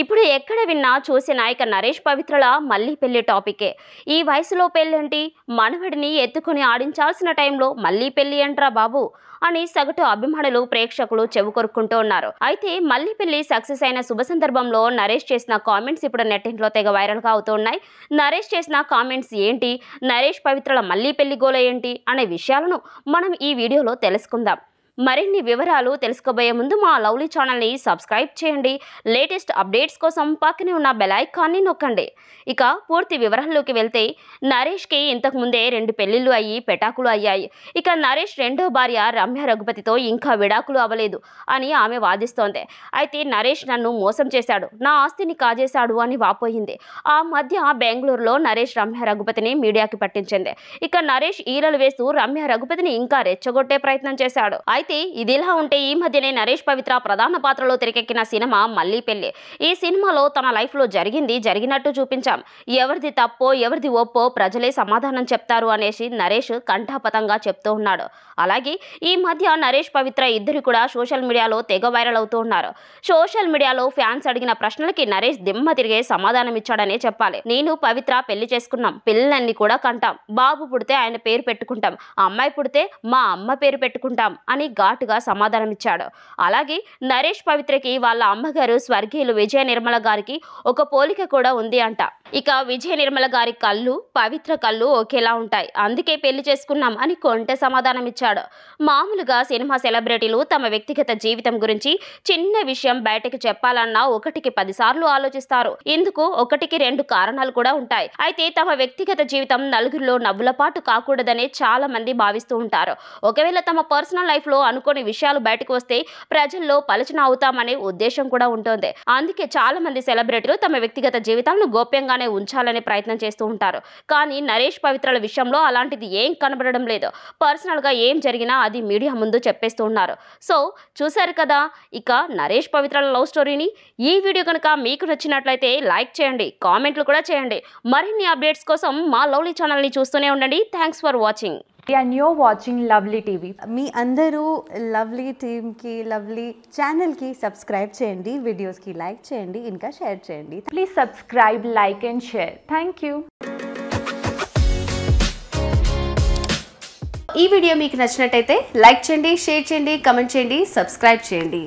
ఇప్పుడు ఎక్కడ విన్నా చూసే నాయక నరేష్ పవిత్రల మళ్ళీ పెళ్లి టాపికే ఈ వయసులో పెళ్ళేంటి మనవడిని ఎత్తుకుని ఆడించాల్సిన టైంలో మళ్ళీ పెళ్లి అంట్రా బాబు అని సగటు అభిమానులు ప్రేక్షకులు చెవుకొరుక్కుంటూ ఉన్నారు అయితే మళ్ళీ పెళ్లి సక్సెస్ అయిన శుభ సందర్భంలో నరేష్ చేసిన కామెంట్స్ ఇప్పుడు నెట్టింట్లో తెగ వైరల్గా అవుతున్నాయి నరేష్ చేసిన కామెంట్స్ ఏంటి నరేష్ పవిత్రల మళ్ళీ పెళ్లి గోల ఏంటి అనే విషయాలను మనం ఈ వీడియోలో తెలుసుకుందాం మరిన్ని వివరాలు తెలుసుకోబోయే ముందు మా లవ్లీ ఛానల్ని సబ్స్క్రైబ్ చేయండి లేటెస్ట్ అప్డేట్స్ కోసం పక్కనే ఉన్న బెలైకాన్ని నొక్కండి ఇక పూర్తి వివరాల్లోకి వెళ్తే నరేష్కి ఇంతకుముందే రెండు పెళ్లిళ్ళు అయ్యి పెటాకులు అయ్యాయి ఇక నరేష్ రెండో భార్య రమ్య రఘుపతితో ఇంకా విడాకులు అవ్వలేదు అని ఆమె వాదిస్తోంది అయితే నరేష్ నన్ను మోసం చేశాడు నా ఆస్తిని కాజేశాడు అని వాపోయింది ఆ మధ్య బెంగళూరులో నరేష్ రమ్య రఘుపతిని మీడియాకి పట్టించింది ఇక నరేష్ ఈరలు వేస్తూ రమ్య రఘుపతిని ఇంకా రెచ్చగొట్టే ప్రయత్నం చేశాడు అయితే ఇదిలా ఉంటే ఈ మధ్యనే నరేష్ పవిత్ర ప్రధాన పాత్రలో తెరకెక్కిన సినిమా మళ్ళీ పెళ్లి ఈ సినిమాలో తన లైఫ్లో జరిగింది జరిగినట్టు చూపించాం ఎవరిది తప్పో ఎవరిది ఒప్పో ప్రజలే సమాధానం చెప్తారు అనేసి నరేష్ కంఠాపతంగా చెప్తూ ఉన్నాడు అలాగే ఈ మధ్య నరేష్ పవిత్ర ఇద్దరు కూడా సోషల్ మీడియాలో తెగ వైరల్ అవుతూ ఉన్నారు సోషల్ మీడియాలో ఫ్యాన్స్ అడిగిన ప్రశ్నలకి నరేష్ దిమ్మ తిరిగే సమాధానం ఇచ్చాడనే చెప్పాలి నేను పవిత్ర పెళ్లి చేసుకున్నాం పిల్లల్ని కూడా కంటాం బాబు పుడితే ఆయన పేరు పెట్టుకుంటాం అమ్మాయి పుడితే మా అమ్మ పేరు పెట్టుకుంటాం అని ఘాటుగా సమాధానమిచ్చాడు అలాగే నరేష్ పవిత్రకి వాళ్ళ అమ్మగారు స్వర్గీయులు విజయ నిర్మల గారికి ఒక పోలిక కూడా ఉంది అంట ఇక విజయ నిర్మల గారి కళ్ళు పవిత్ర కళ్ళు ఒకేలా ఉంటాయి అందుకే పెళ్లి చేసుకున్నాం అని కొంటె సమాధానం ఇచ్చాడు మామూలుగా సినిమా సెలబ్రిటీలు తమ వ్యక్తిగత జీవితం గురించి చిన్న విషయం బయటకు చెప్పాలన్నా ఒకటికి పదిసార్లు ఆలోచిస్తారు ఇందుకు ఒకటికి రెండు కారణాలు కూడా ఉంటాయి అయితే తమ వ్యక్తిగత జీవితం నలుగురిలో పాటు కాకూడదనే చాలా మంది భావిస్తూ ఉంటారు ఒకవేళ తమ పర్సనల్ లైఫ్లో అనుకోని విషయాలు బయటకు వస్తే ప్రజల్లో పలచన అవుతామనే ఉద్దేశం కూడా ఉంటుంది అందుకే చాలా మంది సెలబ్రిటీలు తమ వ్యక్తిగత జీవితాలను గోప్యంగా దూరంగానే ఉంచాలనే ప్రయత్నం చేస్తూ ఉంటారు కానీ నరేష్ పవిత్రల విషయంలో అలాంటిది ఏం కనబడడం లేదు పర్సనల్గా ఏం జరిగినా అది మీడియా ముందు చెప్పేస్తూ ఉన్నారు సో చూశారు కదా ఇక నరేష్ పవిత్రల లవ్ స్టోరీని ఈ వీడియో కనుక మీకు నచ్చినట్లయితే లైక్ చేయండి కామెంట్లు కూడా చేయండి మరిన్ని అప్డేట్స్ కోసం మా లవ్లీ ఛానల్ని చూస్తూనే ఉండండి thanks for watching and your watching Lovely TV మీ అందరూ లవ్లీ టీమ్కి లవ్లీ ఛానల్కి సబ్స్క్రైబ్ చేయండి వీడియోస్కి లైక్ చేయండి ఇంకా షేర్ చేయండి please subscribe like and share thank you ఈ వీడియో మీకు నచ్చినట్టయితే లైక్ చేయండి షేర్ చేయండి కమెంట్ చేయండి సబ్స్క్రైబ్ చేయండి